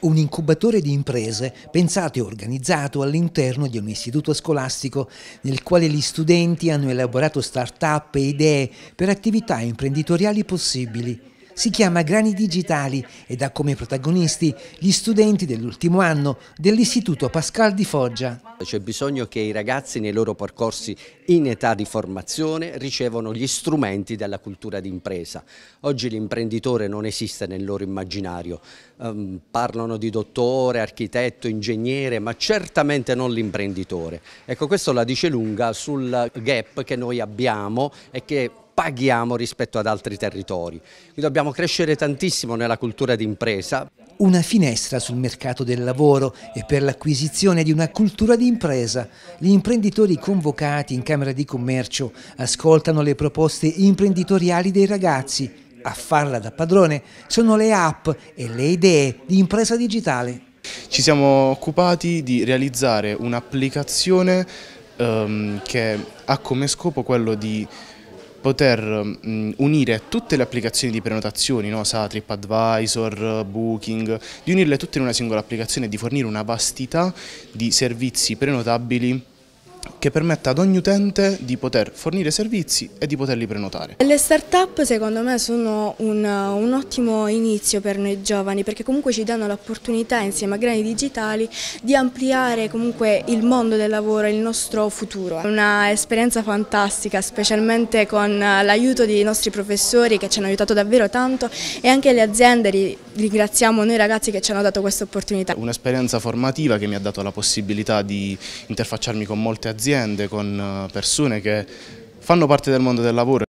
un incubatore di imprese pensato e organizzato all'interno di un istituto scolastico nel quale gli studenti hanno elaborato start-up e idee per attività imprenditoriali possibili si chiama Grani Digitali ed ha come protagonisti gli studenti dell'ultimo anno dell'Istituto Pascal di Foggia. C'è bisogno che i ragazzi nei loro percorsi in età di formazione ricevano gli strumenti della cultura d'impresa. Oggi l'imprenditore non esiste nel loro immaginario. Um, parlano di dottore, architetto, ingegnere, ma certamente non l'imprenditore. Ecco, questo la dice lunga sul gap che noi abbiamo e che paghiamo rispetto ad altri territori. Quindi dobbiamo crescere tantissimo nella cultura d'impresa. Una finestra sul mercato del lavoro e per l'acquisizione di una cultura d'impresa. Gli imprenditori convocati in Camera di Commercio ascoltano le proposte imprenditoriali dei ragazzi. A farla da padrone sono le app e le idee di impresa digitale. Ci siamo occupati di realizzare un'applicazione um, che ha come scopo quello di poter mh, unire tutte le applicazioni di prenotazioni, no? Sa, TripAdvisor, Booking, di unirle tutte in una singola applicazione e di fornire una vastità di servizi prenotabili che permetta ad ogni utente di poter fornire servizi e di poterli prenotare. Le start-up secondo me sono un, un, ottimo inizio per noi giovani perché comunque ci danno l'opportunità insieme a grani digitali di ampliare comunque il mondo del lavoro e il nostro futuro. È un'esperienza fantastica specialmente con l'aiuto dei nostri professori che ci hanno aiutato davvero tanto e anche le aziende, ringraziamo noi ragazzi che ci hanno dato questa opportunità. Un'esperienza formativa che mi ha dato la possibilità di interfacciarmi con molte aziende aziende, con eh, persone che fanno parte del mondo del lavoro